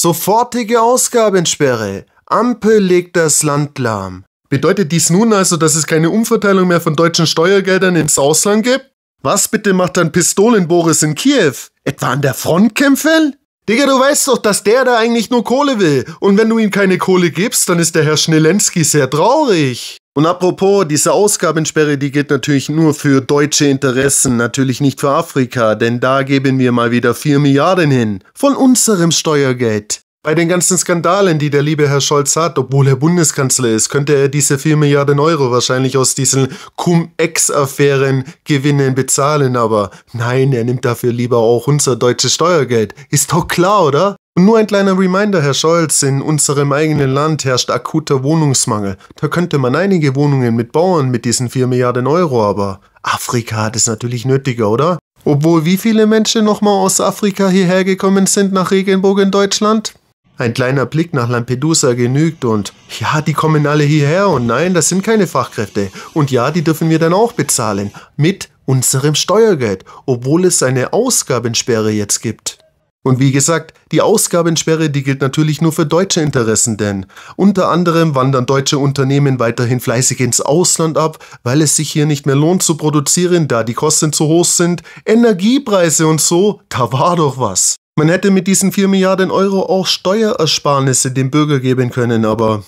Sofortige Ausgabensperre. Ampel legt das Land lahm. Bedeutet dies nun also, dass es keine Umverteilung mehr von deutschen Steuergeldern ins Ausland gibt? Was bitte macht dann Pistolen-Boris in Kiew? Etwa an der Front kämpfen? Digga, du weißt doch, dass der da eigentlich nur Kohle will. Und wenn du ihm keine Kohle gibst, dann ist der Herr Schnelensky sehr traurig. Und apropos, diese Ausgabensperre, die geht natürlich nur für deutsche Interessen, natürlich nicht für Afrika, denn da geben wir mal wieder 4 Milliarden hin. Von unserem Steuergeld. Bei den ganzen Skandalen, die der liebe Herr Scholz hat, obwohl er Bundeskanzler ist, könnte er diese 4 Milliarden Euro wahrscheinlich aus diesen Cum-Ex-Affären gewinnen, bezahlen, aber nein, er nimmt dafür lieber auch unser deutsches Steuergeld. Ist doch klar, oder? Und nur ein kleiner Reminder, Herr Scholz, in unserem eigenen Land herrscht akuter Wohnungsmangel. Da könnte man einige Wohnungen mitbauen mit diesen 4 Milliarden Euro, aber Afrika hat es natürlich nötiger, oder? Obwohl wie viele Menschen nochmal aus Afrika hierher gekommen sind nach Regenburg in Deutschland? Ein kleiner Blick nach Lampedusa genügt und ja, die kommen alle hierher und nein, das sind keine Fachkräfte. Und ja, die dürfen wir dann auch bezahlen. Mit unserem Steuergeld, obwohl es eine Ausgabensperre jetzt gibt. Und wie gesagt, die Ausgabensperre, die gilt natürlich nur für deutsche Interessen, denn unter anderem wandern deutsche Unternehmen weiterhin fleißig ins Ausland ab, weil es sich hier nicht mehr lohnt zu produzieren, da die Kosten zu hoch sind, Energiepreise und so, da war doch was. Man hätte mit diesen 4 Milliarden Euro auch Steuerersparnisse dem Bürger geben können, aber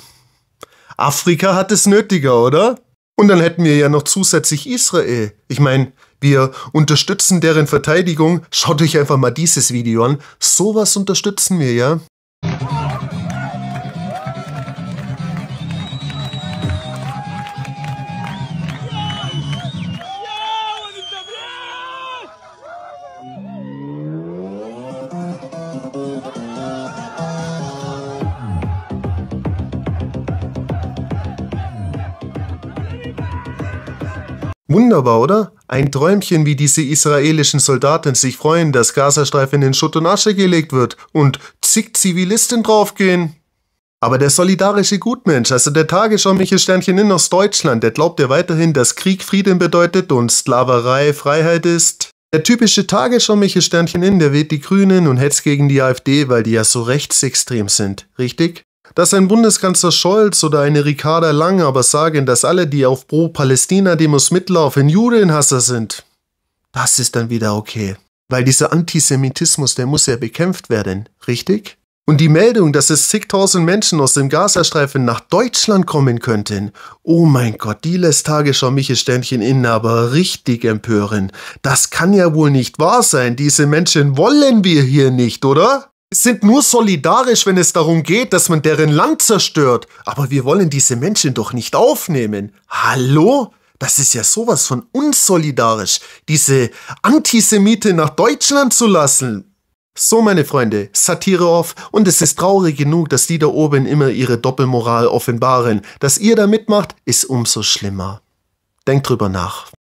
Afrika hat es nötiger, oder? Und dann hätten wir ja noch zusätzlich Israel. Ich meine, wir unterstützen deren Verteidigung. Schaut euch einfach mal dieses Video an. Sowas unterstützen wir, ja? Wunderbar, oder? Ein Träumchen, wie diese israelischen Soldaten sich freuen, dass Gazastreifen in Schutt und Asche gelegt wird und zig Zivilisten draufgehen. Aber der solidarische Gutmensch, also der Tagesschau Michel Sternchen in aus Deutschland, der glaubt ja weiterhin, dass Krieg Frieden bedeutet und Sklaverei Freiheit ist. Der typische Tagesschau Michel Sternchen in, der weht die Grünen und hetzt gegen die AfD, weil die ja so rechtsextrem sind, richtig? Dass ein Bundeskanzler Scholz oder eine Ricarda Lang aber sagen, dass alle, die auf Pro-Palästina-Demos mitlaufen, Judenhasser sind, das ist dann wieder okay. Weil dieser Antisemitismus, der muss ja bekämpft werden, richtig? Und die Meldung, dass es zigtausend Menschen aus dem Gazastreifen nach Deutschland kommen könnten, oh mein Gott, die lässt Tagesschau Michel Sternchen innen aber richtig empören. Das kann ja wohl nicht wahr sein, diese Menschen wollen wir hier nicht, oder? sind nur solidarisch, wenn es darum geht, dass man deren Land zerstört. Aber wir wollen diese Menschen doch nicht aufnehmen. Hallo? Das ist ja sowas von unsolidarisch, diese Antisemite nach Deutschland zu lassen. So, meine Freunde, Satire auf und es ist traurig genug, dass die da oben immer ihre Doppelmoral offenbaren. Dass ihr da mitmacht, ist umso schlimmer. Denkt drüber nach.